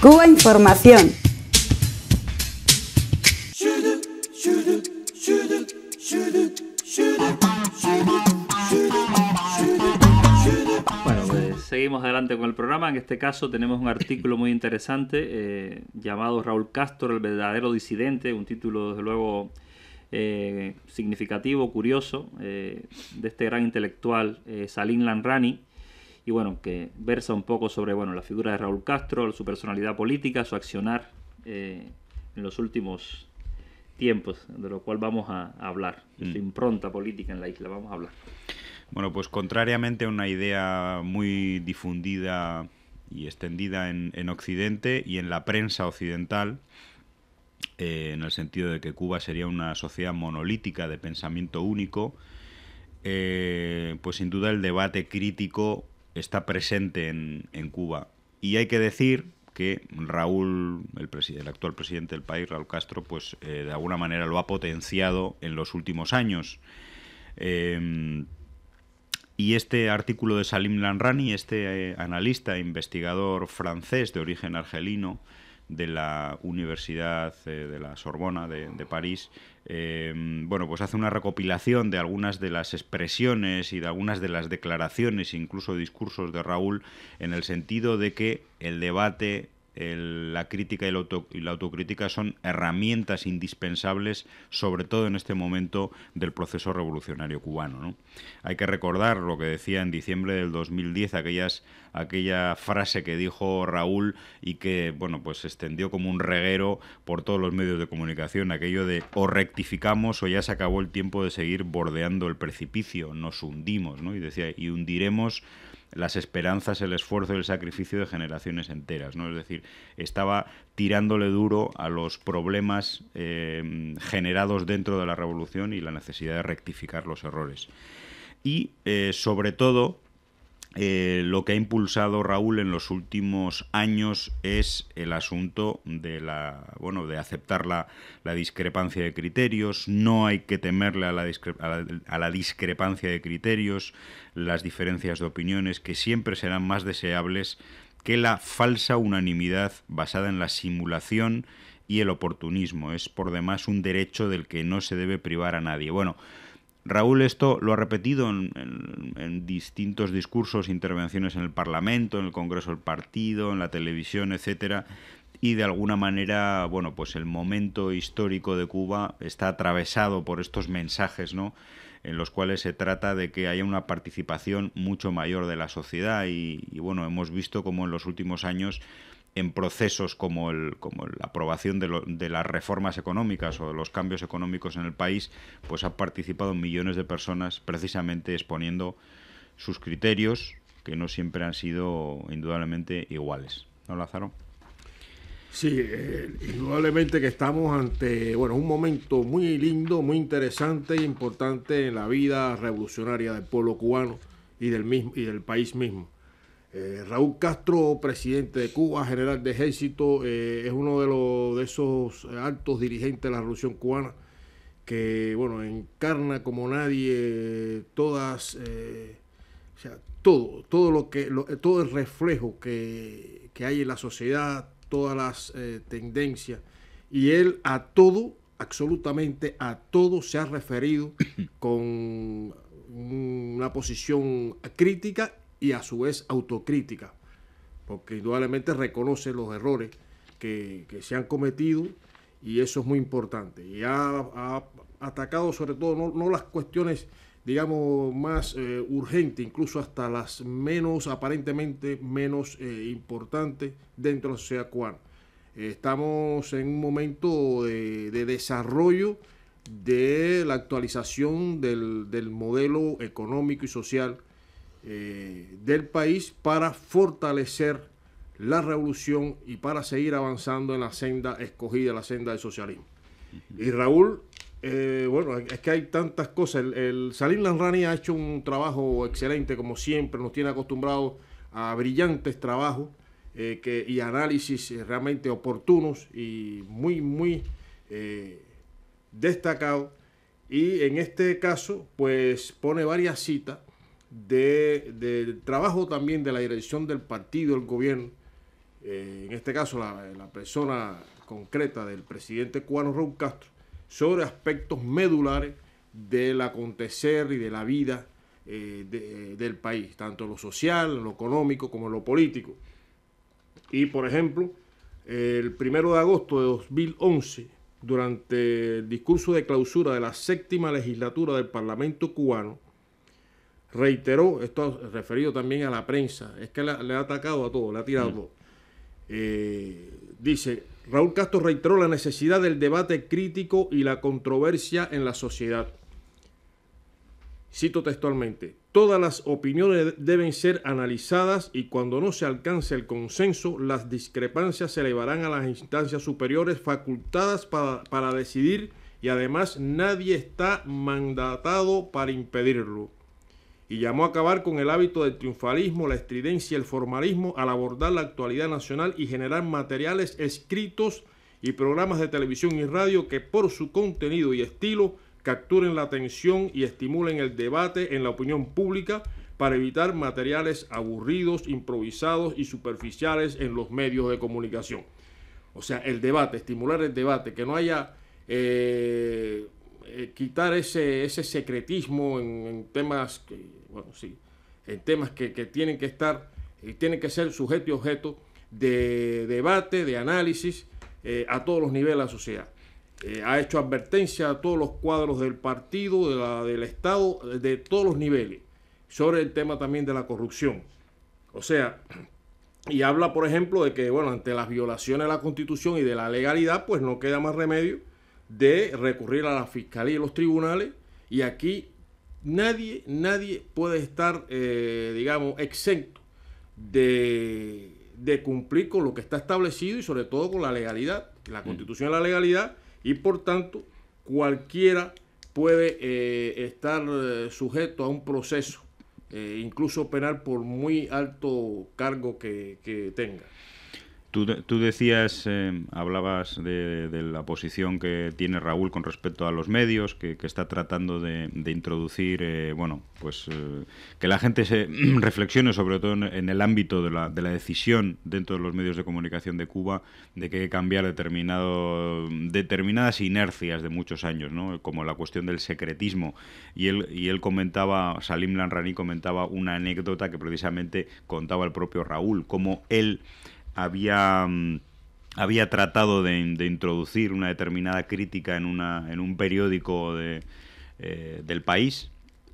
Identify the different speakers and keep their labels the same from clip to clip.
Speaker 1: Cuba Información. Bueno, pues seguimos adelante con el programa. En este caso tenemos un artículo muy interesante eh, llamado Raúl Castro, el verdadero disidente, un título desde luego eh, significativo, curioso, eh, de este gran intelectual Salim Lanrani y bueno, que versa un poco sobre bueno, la figura de Raúl Castro, su personalidad política, su accionar eh, en los últimos tiempos, de lo cual vamos a, hablar, mm. su impronta política en la isla, vamos a hablar. Bueno, pues contrariamente a una idea muy difundida y extendida en, Occidente y en la prensa occidental, eh, en el sentido de que Cuba sería una sociedad monolítica de pensamiento único, eh, pues sin duda el debate crítico está presente en, Cuba. Y hay que decir que Raúl, el, el, actual presidente del país, Raúl Castro, pues eh, de alguna manera lo ha potenciado en los últimos años. Em, y este artículo de Salim Lanrani, este eh, analista e investigador francés de origen argelino de la Universidad eh, de la Sorbona de, de París, Em, bueno, pues hace una recopilación de algunas de las expresiones y de algunas de las declaraciones, incluso discursos de Raúl, en el sentido de que el debate la crítica y la, autocrítica son herramientas indispensables, sobre todo en este momento del proceso revolucionario cubano. Hay que recordar lo que decía en diciembre del 2010, aquellas, aquella frase que dijo Raúl y que bueno, pues se extendió como un reguero por todos los medios de comunicación, aquello de o rectificamos o ya se acabó el tiempo de seguir bordeando el precipicio, nos hundimos, ¿no? Y decía, y hundiremos las esperanzas, el esfuerzo y el sacrificio de generaciones enteras, ¿no? Es decir, estaba tirándole duro a los problemas eh, generados dentro de la revolución y la necesidad de rectificar los errores. Y eh, sobre todo eh, lo que ha impulsado Raúl en los últimos años es el asunto de la bueno de aceptar la, discrepancia de criterios no hay que temerle a la, discrepancia de criterios las diferencias de opiniones que siempre serán más deseables que la falsa unanimidad basada en la simulación y el oportunismo es por demás un derecho del que no se debe privar a nadie bueno Raúl esto lo ha repetido en, distintos discursos, intervenciones en el Parlamento, en el Congreso del Partido, en la televisión, etcétera. Y de alguna manera, bueno, pues el momento histórico de Cuba está atravesado por estos mensajes, ¿no? En los cuales se trata de que haya una participación mucho mayor de la sociedad. Y, y bueno, hemos visto como en los últimos años en procesos como, el, como la aprobación de, las reformas económicas o de los cambios económicos en el país, pues han participado millones de personas precisamente exponiendo sus criterios que no siempre han sido indudablemente iguales. ¿No, Lázaro?
Speaker 2: Sí, eh, indudablemente que estamos ante bueno, un momento muy lindo, muy interesante e importante en la vida revolucionaria del pueblo cubano y del, mismo, y del país mismo. Eh, Raúl Castro, presidente de Cuba, general de ejército, eh, es uno de, los, de esos altos dirigentes de la Revolución Cubana que, bueno, encarna como nadie eh, todas, o sea, todo, todo, lo que, todo el reflejo que, que, hay en la sociedad, todas las tendencias. Y él a todo, absolutamente a todo, se ha referido con una posición crítica y a su vez autocrítica, porque indudablemente reconoce los errores que, se han cometido y eso es muy importante. Y ha, atacado sobre todo no, las cuestiones, digamos, más eh, urgentes, incluso hasta las menos, aparentemente menos eh, importantes dentro de la sociedad cubana. estamos en un momento de, desarrollo de la actualización del, del modelo económico y social eh, del país para fortalecer la revolución y para seguir avanzando en la senda escogida, la senda del socialismo. Y Raúl, eh, bueno, es que hay tantas cosas. El, Salim Lanrani ha hecho un trabajo excelente, como siempre, nos tiene acostumbrados a brillantes trabajos eh, y análisis realmente oportunos y muy, muy destacados. Y en este caso, pues pone varias citas de, del trabajo también de la dirección del partido, el gobierno, eh, en este caso la, persona concreta del presidente cubano Raúl Castro, sobre aspectos medulares del acontecer y de la vida eh, eh, del país, tanto lo social, lo económico como lo político. Y por ejemplo, el primero de agosto de 2011, durante el discurso de clausura de la séptima legislatura del Parlamento cubano, reiteró, esto referido también a la prensa, es que le ha atacado a todo, le ha tirado mm. eh, dice, Raúl Castro reiteró la necesidad del debate crítico y la controversia en la sociedad. Cito textualmente, todas las opiniones deben ser analizadas y cuando no se alcance el consenso, las discrepancias se elevarán a las instancias superiores facultadas para decidir y además nadie está mandatado para impedirlo y llamó a acabar con el hábito del triunfalismo, la estridencia y el formalismo al abordar la actualidad nacional y generar materiales escritos y programas de televisión y radio que por su contenido y estilo capturen la atención y estimulen el debate en la opinión pública para evitar materiales aburridos, improvisados y superficiales en los medios de comunicación. O sea, el debate, estimular el debate, que no haya... Eh, eh, quitar ese, ese secretismo en, temas que, bueno, sí, en temas que, tienen que estar y eh, tienen que ser sujeto y objeto de debate, de análisis eh, a todos los niveles de la sociedad. ha hecho advertencia a todos los cuadros del partido, del Estado, de todos los niveles, sobre el tema también de la corrupción. O sea, y habla, por ejemplo, de que, bueno, ante las violaciones a la Constitución y de la legalidad, pues no queda más remedio de recurrir a la fiscalía y los tribunales y aquí nadie, nadie puede estar, eh, digamos, exento de, cumplir con lo que está establecido y sobre todo con la legalidad, la mm. constitución de la legalidad y por tanto cualquiera puede eh, estar eh, sujeto a un proceso, incluso penal por muy alto cargo que, que tenga.
Speaker 1: Tú, tú decías, eh, hablabas de, la posición que tiene Raúl con respecto a los medios, que, está tratando de, introducir, eh, bueno, pues eh, que la gente se reflexione sobre todo en, el ámbito de la, de la, decisión dentro de los medios de comunicación de Cuba de que cambiar determinado, determinadas inercias de muchos años, ¿no? como la cuestión del secretismo. Y él, y él comentaba, Salim Lanrani comentaba una anécdota que precisamente contaba el propio Raúl, como él había, mm, había tratado de, introducir una determinada crítica en, una, en un periódico de, eh, del país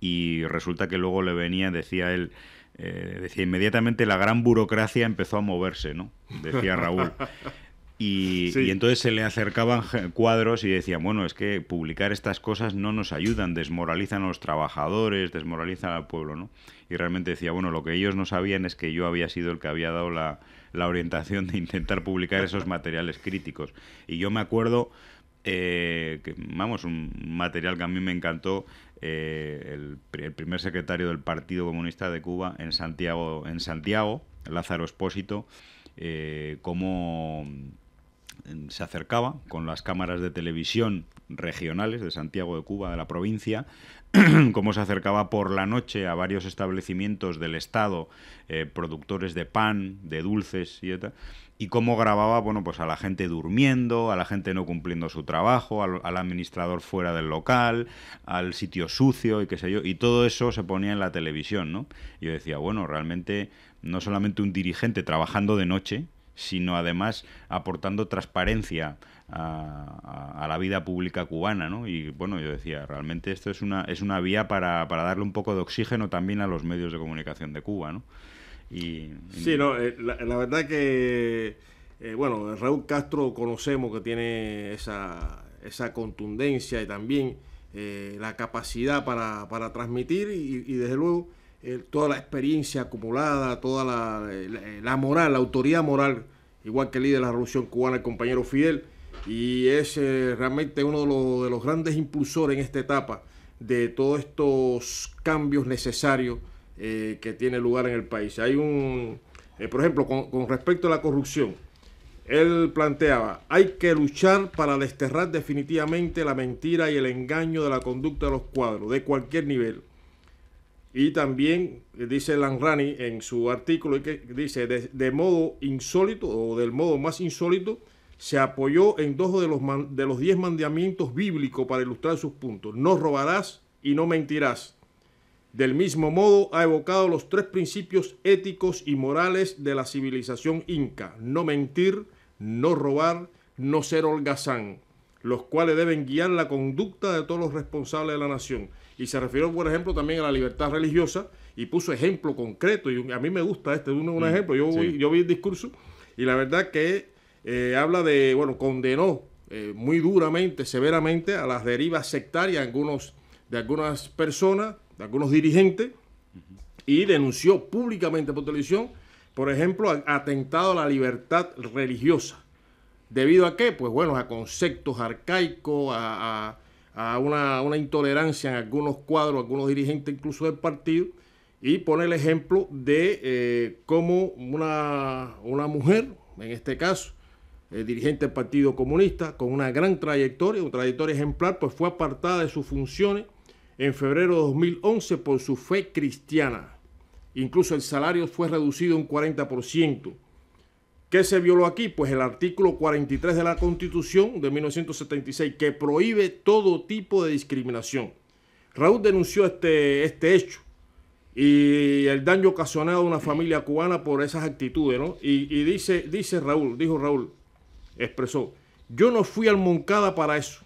Speaker 1: y resulta que luego le venía, decía él, eh, decía inmediatamente la gran burocracia empezó a moverse, ¿no? Decía Raúl. Y, entonces se le acercaban cuadros y decían, bueno, es que publicar estas cosas no nos ayudan, desmoralizan a los trabajadores, desmoralizan al pueblo, ¿no? Y realmente decía, bueno, lo que ellos no sabían es que yo había sido el que había dado la, orientación de intentar publicar esos materiales críticos. Y yo me acuerdo, eh, que, vamos, un material que a mí me encantó, eh, el, primer secretario del Partido Comunista de Cuba en Santiago, en Santiago Lázaro Espósito, eh, como se acercaba con las cámaras de televisión regionales de Santiago de Cuba, de la provincia, cómo se acercaba por la noche a varios establecimientos del Estado, eh, productores de pan, de dulces y y cómo grababa bueno, pues a la gente durmiendo, a la gente no cumpliendo su trabajo, al, al, administrador fuera del local, al sitio sucio y qué sé yo, y todo eso se ponía en la televisión, ¿no? Yo decía, bueno, realmente no solamente un dirigente trabajando de noche, sino además aportando transparencia a, la vida pública cubana, ¿no? Y bueno, yo decía, realmente esto es una, es una vía para, darle un poco de oxígeno también a los medios de comunicación de Cuba, ¿no? Y, Sí, no,
Speaker 2: eh, la, verdad que, eh, bueno, Raúl Castro conocemos que tiene esa, contundencia y también eh, la capacidad para, para transmitir y desde luego eh, toda la experiencia acumulada, toda eh, la, moral, la autoridad moral, igual que el líder de la Revolución Cubana, el compañero Fidel, y es eh, realmente uno de los, grandes impulsores en esta etapa de todos estos cambios necesarios que tiene lugar en el país. Hay un, por ejemplo, con, con, respecto a la corrupción, él planteaba, hay que luchar para desterrar definitivamente la mentira y el engaño de la conducta de los cuadros, de cualquier nivel. Y también eh, dice Lanrani en su artículo que dice, de, modo insólito o del modo más insólito, se apoyó en dos de los, de los diez mandamientos bíblicos para ilustrar sus puntos. No robarás y no mentirás. Del mismo modo ha evocado los tres principios éticos y morales de la civilización inca. No mentir, no robar, no ser holgazán, los cuales deben guiar la conducta de todos los responsables de la nación y se refirió, por ejemplo, también a la libertad religiosa y puso ejemplo concreto. Y a mí me gusta este uno, un mm, ejemplo. Yo, vi, yo vi el discurso y la verdad que eh, habla de, bueno, condenó eh, muy duramente, severamente a las derivas sectarias de algunas personas, de algunos dirigentes y denunció públicamente por televisión, por ejemplo, atentado a la libertad religiosa. ¿Debido a qué? Pues bueno, a conceptos arcaicos, a a una, intolerancia en algunos cuadros, algunos dirigentes incluso del partido, y pone el ejemplo de eh, cómo una, una mujer, en este caso, eh, dirigente del Partido Comunista, con una gran trayectoria, una trayectoria ejemplar, pues fue apartada de sus funciones en febrero de 2011 por su fe cristiana. Incluso el salario fue reducido un 40%. ¿Qué se violó aquí? Pues el artículo 43 de la Constitución de 1976, que prohíbe todo tipo de discriminación. Raúl denunció este, este hecho y el daño ocasionado a una familia cubana por esas actitudes, ¿no? Y, dice, dice Raúl, dijo Raúl, expresó, yo no fui al Moncada para eso.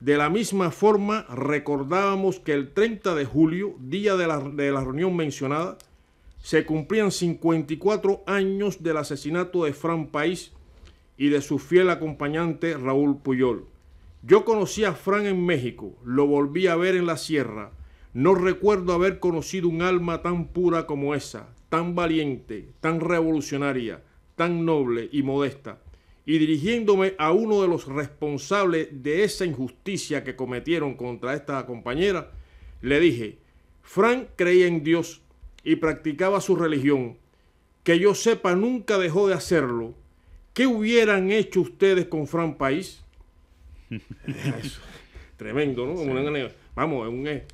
Speaker 2: De la misma forma, recordábamos que el 30 de julio, día de la, de la reunión mencionada, se cumplían 54 años del asesinato de Fran País y de su fiel acompañante Raúl Puyol. Yo conocí a Fran en México, lo volví a ver en la sierra. No recuerdo haber conocido un alma tan pura como esa, tan valiente, tan revolucionaria, tan noble y modesta. Y dirigiéndome a uno de los responsables de esa injusticia que cometieron contra esta compañera, le dije, Fran creía en Dios y practicaba su religión, que yo sepa nunca dejó de hacerlo, ¿qué hubieran hecho ustedes con Fran País? tremendo, ¿no? vamos, es un eh,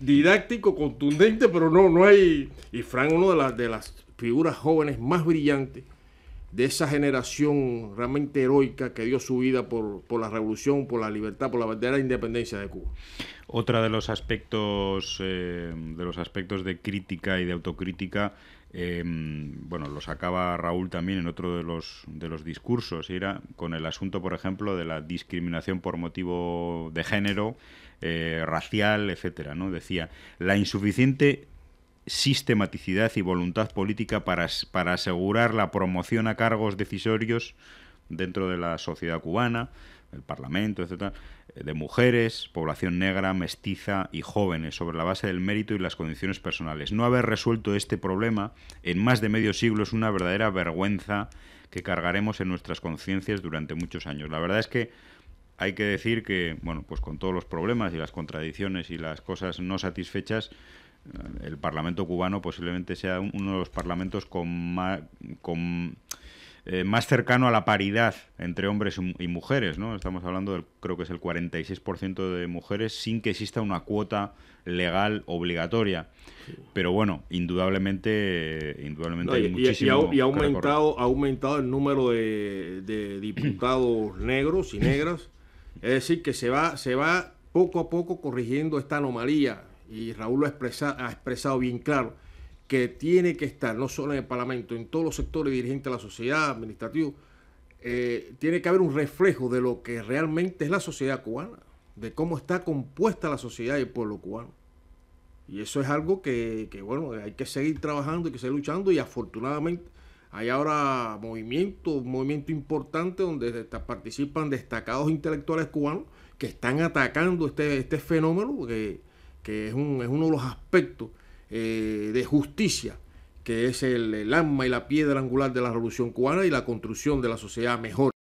Speaker 2: didáctico, contundente, pero no, no hay. Y Fran, uno de las de las figuras jóvenes más brillantes de esa generación realmente heroica que dio su vida por, por la revolución, por la libertad, por la verdadera independencia de Cuba.
Speaker 1: Otra de los aspectos eh, de los aspectos de crítica y de autocrítica, em, bueno, lo sacaba Raúl también en otro de los de los discursos, era con el asunto, por ejemplo, de la discriminación por motivo de género, eh, racial, etcétera. No decía la insuficiente sistematicidad y voluntad política para, para asegurar la promoción a cargos decisorios dentro de la sociedad cubana, el Parlamento, etcétera, de mujeres, población negra, mestiza y jóvenes sobre la base del mérito y las condiciones personales. No haber resuelto este problema en más de medio siglo es una verdadera vergüenza que cargaremos en nuestras conciencias durante muchos años. La verdad es que hay que decir que, bueno, pues con todos los problemas y las contradicciones y las cosas no satisfechas, eh, el Parlamento cubano posiblemente sea uno de los parlamentos con más, eh, más cercano a la paridad entre hombres y mujeres, ¿no? Estamos hablando del, creo que es el 46% de mujeres sin que exista una cuota legal obligatoria. Pero bueno, indudablemente, indudablemente hay y, y, ha, aumentado,
Speaker 2: ha aumentado el número de, diputados negros y negras. Es decir, que se va, se va poco a poco corrigiendo esta anomalía. Y Raúl lo ha expresado bien claro que tiene que estar, no solo en el Parlamento, en todos los sectores dirigentes de la sociedad, administrativo, eh, tiene que haber un reflejo de lo que realmente es la sociedad cubana, de cómo está compuesta la sociedad y el pueblo cubano. Y eso es algo que, bueno, hay que seguir trabajando, hay que seguir luchando y afortunadamente hay ahora movimientos, un movimiento importante donde participan destacados intelectuales cubanos que están atacando este, este fenómeno, que, es, es uno de los aspectos eh, de justicia, que es el, el alma y la piedra angular de la revolución cubana y la construcción de la sociedad mejor.